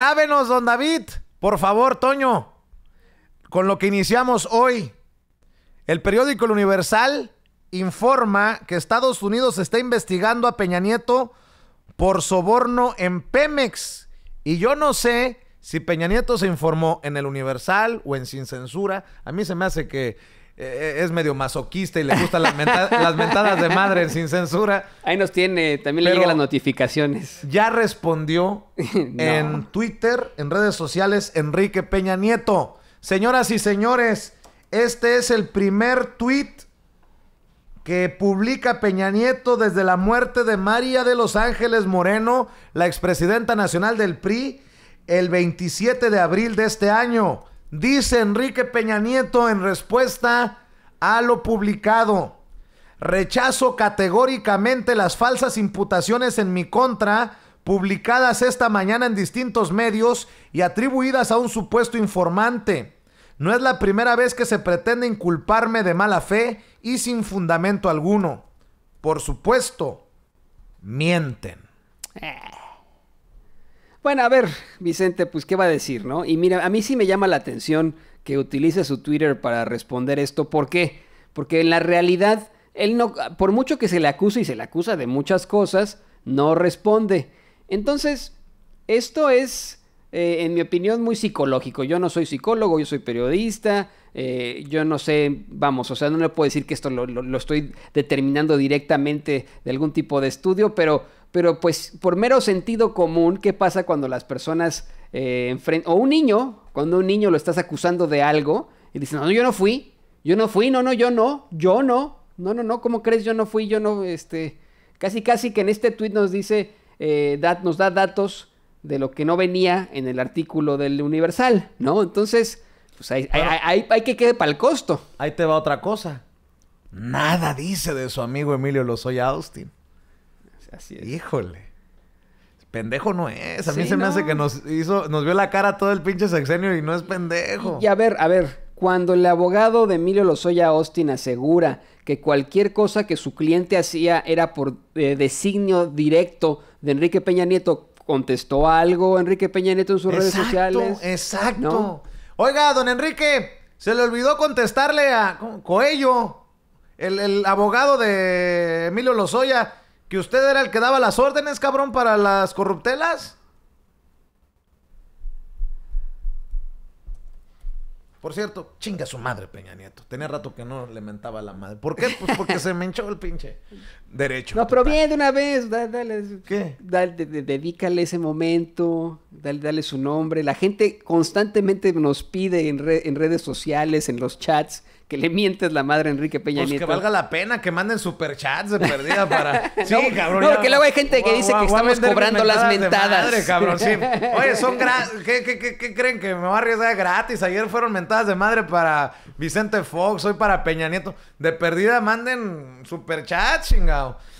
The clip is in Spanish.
Ávenos, don David. Por favor, Toño. Con lo que iniciamos hoy. El periódico El Universal informa que Estados Unidos está investigando a Peña Nieto por soborno en Pemex. Y yo no sé si Peña Nieto se informó en El Universal o en Sin Censura. A mí se me hace que eh, es medio masoquista y le gustan las, mentadas de madre sin censura. Ahí nos tiene, también le llegan las notificaciones. Ya respondió en Twitter, en redes sociales, Enrique Peña Nieto. Señoras y señores, este es el primer tweet que publica Peña Nieto desde la muerte de María de Los Ángeles Moreno, la expresidenta nacional del PRI, el 27 de abril de este año dice Enrique Peña Nieto en respuesta a lo publicado. Rechazo categóricamente las falsas imputaciones en mi contra publicadas esta mañana en distintos medios y atribuidas a un supuesto informante. No es la primera vez que se pretende inculparme de mala fe y sin fundamento alguno. Por supuesto, mienten. Eh. Bueno, a ver, Vicente, pues qué va a decir, ¿no? Y mira, a mí sí me llama la atención que utilice su Twitter para responder esto. ¿Por qué? Porque en la realidad, él no, por mucho que se le acuse y se le acusa de muchas cosas, no responde. Entonces, esto es, eh, en mi opinión, muy psicológico. Yo no soy psicólogo, yo soy periodista, eh, yo no sé, vamos, o sea, no le puedo decir que esto lo estoy determinando directamente de algún tipo de estudio, pero pero pues por mero sentido común, ¿qué pasa cuando las personas eh, enfrentan, o un niño, cuando un niño lo estás acusando de algo y dice no, yo no fui, yo no fui, no, no, yo no, yo no, no, no, no, ¿cómo crees? Yo no fui, yo no, este, casi, casi que en este tweet nos dice, eh, nos da datos de lo que no venía en el artículo del Universal, ¿no? Entonces, pues hay, hay, que quede para el costo. Ahí te va otra cosa. Nada dice de su amigo Emilio Lozoya Austin. Híjole. Pendejo no es. A mí se me hace que nos hizo, nos vio la cara todo el pinche sexenio y no es pendejo. Y, a ver, a ver, cuando el abogado de Emilio Lozoya Austin asegura que cualquier cosa que su cliente hacía era por eh, designio directo de Enrique Peña Nieto, contestó algo Enrique Peña Nieto en sus redes sociales. Exacto. exacto Oiga, don Enrique, se le olvidó contestarle a Coello, el, el abogado de Emilio Lozoya. ¿Que usted era el que daba las órdenes, cabrón, para las corruptelas? Por cierto, chinga su madre, Peña Nieto. Tenía rato que no le mentaba la madre. ¿Por qué? Pues porque se me hinchó el pinche derecho. No, pero de una vez. Dale, ¿Qué? Dale, dedícale ese momento. Dale, dale su nombre. La gente constantemente nos pide en redes sociales, en los chats que le mientes la madre a Enrique Peña pues Nieto. que valga la pena que manden superchats de perdida para... sí, cabrón. No, porque luego hay gente que dice que estamos cobrando las mentadas. madre, cabrón, sí. Oye, son gratis. ¿Qué, ¿Qué, qué, qué, creen? Que me va a arriesgar gratis. Ayer fueron mentadas de madre para Vicente Fox, hoy para Peña Nieto. De perdida manden superchats, chingado.